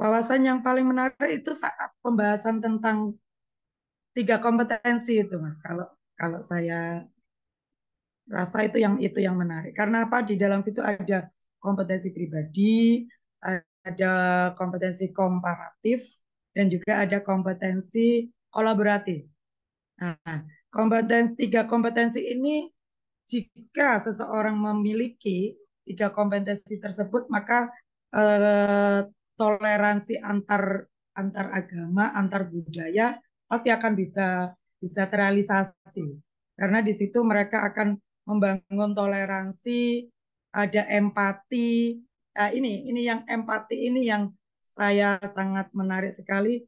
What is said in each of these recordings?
Wawasan yang paling menarik itu saat pembahasan tentang tiga kompetensi itu, Mas. Kalau kalau saya rasa itu yang itu yang menarik. Karena apa? Di dalam situ ada kompetensi pribadi, ada kompetensi komparatif, dan juga ada kompetensi kolaboratif. Nah, kompetensi tiga kompetensi ini jika seseorang memiliki tiga kompetensi tersebut maka eh, toleransi antar antar agama, antar budaya pasti akan bisa bisa terrealisasi. Karena di situ mereka akan membangun toleransi, ada empati. Nah, ini ini yang empati ini yang saya sangat menarik sekali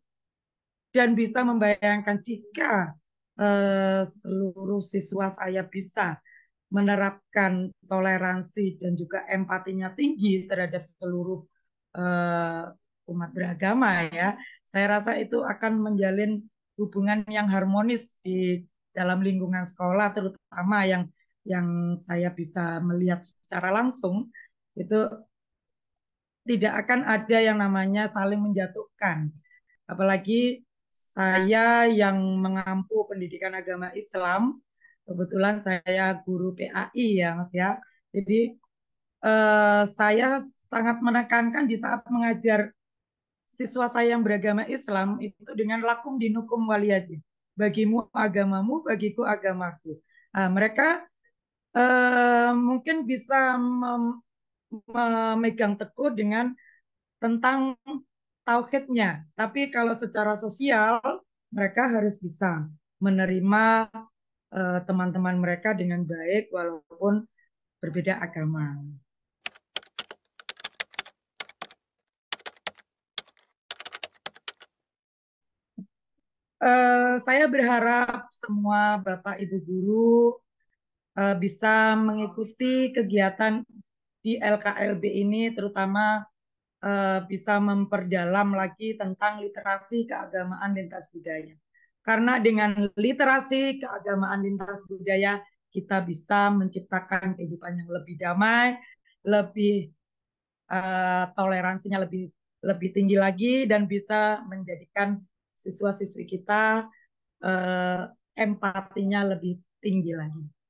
dan bisa membayangkan jika eh, seluruh siswa saya bisa menerapkan toleransi dan juga empatinya tinggi terhadap seluruh uh, umat beragama ya. Saya rasa itu akan menjalin hubungan yang harmonis di dalam lingkungan sekolah terutama yang yang saya bisa melihat secara langsung itu tidak akan ada yang namanya saling menjatuhkan. Apalagi saya yang mengampu pendidikan agama Islam, kebetulan saya guru PAI ya Mas ya. Jadi eh, saya sangat menekankan di saat mengajar siswa saya yang beragama Islam itu dengan lakum dinukum waliyadin. Bagimu agamamu, bagiku agamaku. Nah, mereka uh, mungkin bisa mem memegang teguh dengan tentang tauhidnya. Tapi kalau secara sosial mereka harus bisa menerima eh, teman-teman uh, mereka dengan baik walaupun berbeda agama. Eh, saya berharap semua Bapak Ibu guru uh, bisa mengikuti kegiatan di LKLB ini, terutama uh, bisa memperdalam lagi tentang literasi keagamaan lintas budaya. Karena dengan literasi keagamaan lintas budaya, kita bisa menciptakan kehidupan yang lebih damai, lebih uh, toleransinya lebih lebih tinggi lagi dan bisa menjadikan siswa-siswi kita uh, empatinya lebih tinggi lagi.